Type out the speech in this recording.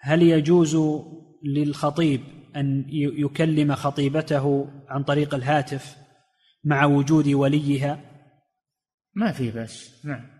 هل يجوز للخطيب ان يكلم خطيبته عن طريق الهاتف مع وجود وليها ما في بس نعم